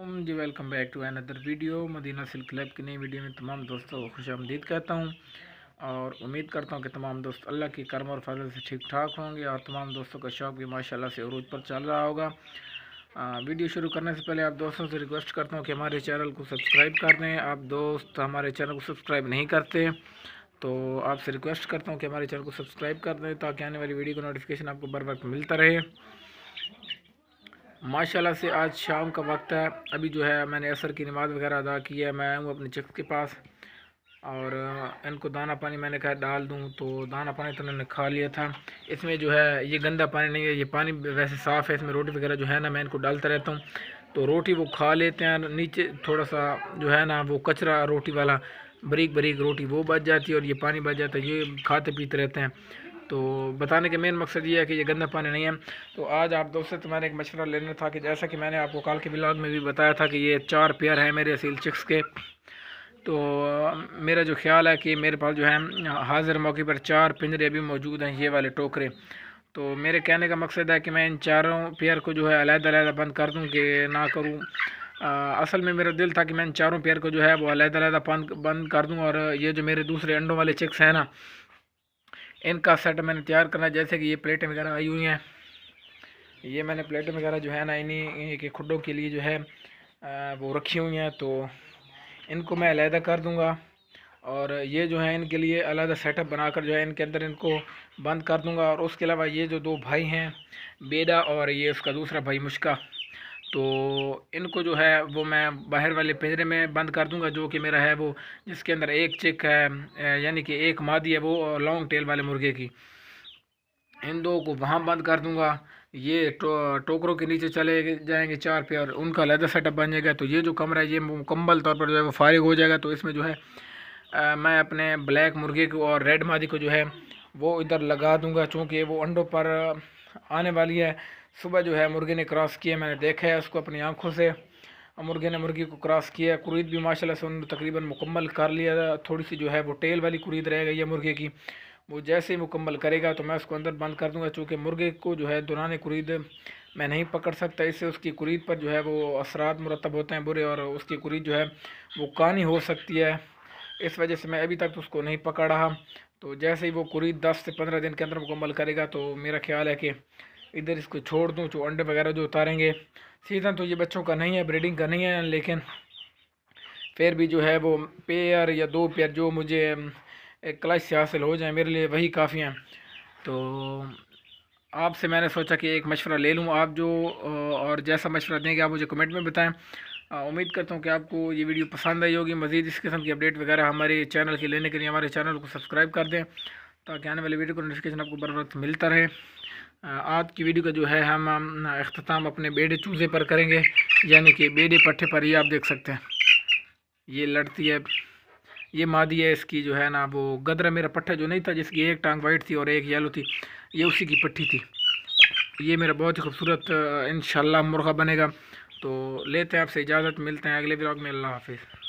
Om ji welcome back to another video Madina Silk Club की नई video में तमाम दोस्तों को खुश आमदीद कहता हूँ और उम्मीद करता हूँ कि तमाम दोस्त अल्लाह की कर्म और फजल से ठीक ठाक होंगे और तमाम दोस्तों का शौक़ भी माशाल्लाह से अरूज पर चल रहा होगा आ, वीडियो शुरू करने से पहले आप दोस्तों से रिक्वेस्ट करता हूँ कि हमारे चैनल को सब्सक्राइब कर दें आप दोस्त हमारे चैनल को सब्सक्राइब नहीं करते तो आपसे रिक्वेस्ट करता हूँ कि हमारे चैनल को सब्सक्राइब कर दें ताकि आने वाली वीडियो का नोटिफिकेशन आपको बर वक्त मिलता रहे माशाल्लाह से आज शाम का वक्त है अभी जो है मैंने असर की नमाज़ वगैरह अदा की है मैं हूँ अपने चिक्स के पास और इनको दाना पानी मैंने कहा डाल दूँ तो दाना पानी तो उन्होंने खा लिया था इसमें जो है ये गंदा पानी नहीं है ये पानी वैसे साफ़ है इसमें रोटी वगैरह जो है ना मैं इनको डालता रहता हूँ तो रोटी वो खा लेते हैं नीचे थोड़ा सा जो है ना वो कचरा रोटी वाला बरीक बरीक रोटी वो बच जाती है और ये पानी बच जाता है ये खाते पीते रहते हैं तो बताने का मेन मकसद ये है कि ये गंदा पानी नहीं है तो आज आप दोस्तों तुम्हारे एक मशवरा लेना था कि जैसा कि मैंने आपको कल के ब्लॉग में भी बताया था कि ये चार पेयर हैं मेरे सील चिक्स के तो मेरा जो ख्याल है कि मेरे पास जो है हाजिर मौके पर चार पिंजरे भी मौजूद हैं ये वाले टोकरे तो मेरे कहने का मकसद है कि मैं इन चारों पेयर को जो है अलहदा बंद कर दूँ कि ना करूँ आ, असल में मेरा दिल था कि मैं इन चारों पेयर को जो है वो अलहदा बंद बंद कर दूँ और ये जो मेरे दूसरे अंडों वाले चिक्स हैं ना इनका सेट मैंने तैयार करना जैसे कि ये प्लेटें वगैरह आई हुई हैं ये मैंने प्लेटें वगैरह जो है ना इन्हीं के खुडों के लिए जो है वो रखी हुई हैं तो इनको मैं अलहदा कर दूँगा और ये जो है इनके लिए अलग सेटअप बनाकर जो है इनके अंदर इनको बंद कर दूंगा और उसके अलावा ये जो दो भाई हैं बेदा और ये उसका दूसरा भाई मुश्का तो इनको जो है वो मैं बाहर वाले पिंजरे में बंद कर दूंगा जो कि मेरा है वो जिसके अंदर एक चिक है यानी कि एक मादी है वो और लॉन्ग टेल वाले मुर्गे की इन दो को वहाँ बंद कर दूंगा ये टो, टोकरों के नीचे चले जाएंगे चार पे और उनका लेदर सेटअप बन जाएगा तो ये जो कमरा है ये मुकम्मल तौर पर जो है वो फारिग हो जाएगा तो इसमें जो है आ, मैं अपने ब्लैक मुर्गे को और रेड मादी को जो है वो इधर लगा दूंगा चूँकि वो अंडों पर आने वाली है सुबह जो है मुर्गे ने क्रॉस किया मैंने देखा है उसको अपनी आँखों से मुर्गे ने मुर्गी को क्रॉस किया है कुरीद भी माशाल्लाह से उन्होंने तकरीबन मुकम्मल कर लिया थोड़ी सी जो है वो टेल वाली कुरीद रह गई है मुर्गे की वो जैसे ही मुकम्मल करेगा तो मैं उसको अंदर बंद कर दूँगा चूँकि मुर्गे को जो है दुरान कुरीद मैं नहीं पकड़ सकता इससे उसकी कुरीद पर जो है वो असरात मुरतब होते हैं बुरे और उसकी कुरीद जो है वो कानी हो सकती है इस वजह से मैं अभी तक तो उसको नहीं पकड़ रहा तो जैसे ही वो कुरी दस से पंद्रह दिन के अंदर मुकम्मल करेगा तो मेरा ख्याल है कि इधर इसको छोड़ दूँ जो अंडे वगैरह जो उतारेंगे सीज़न तो ये बच्चों का नहीं है ब्रीडिंग का नहीं है लेकिन फिर भी जो है वो पेयर या दो पेयर जो मुझे क्लच से हासिल हो जाए मेरे लिए वही काफ़ी हैं तो आपसे मैंने सोचा कि एक मशवरा ले लूँ आप जो और जैसा मशवरा देंगे आप मुझे कमेंट में बताएं हाँ, उम्मीद करता हूँ कि आपको ये वीडियो पसंद आई होगी मज़ीद इस किस्म की अपडेट वगैरह हमारे चैनल के लेने के लिए हमारे चैनल को सब्सक्राइब कर दें ताकि आने वाली वीडियो को नोटिफिकेशन आपको बर वक्त मिलता रहे आज की वीडियो का जो है हम अख्ताम अपने बेड़े चूजे पर करेंगे यानी कि बेड़े पट्ठे पर ही आप देख सकते हैं ये लड़ती है ये मादी है इसकी जो है ना वो गदरा मेरा पट्ठा जो नहीं था जिसकी एक टांग वाइट थी और एक येलो थी ये उसी की पट्टी थी ये मेरा बहुत ही खूबसूरत इन मुर्गा बनेगा तो लेते हैं आपसे इजाज़त मिलते हैं अगले ब्लॉग में अल्लाह हाफिज़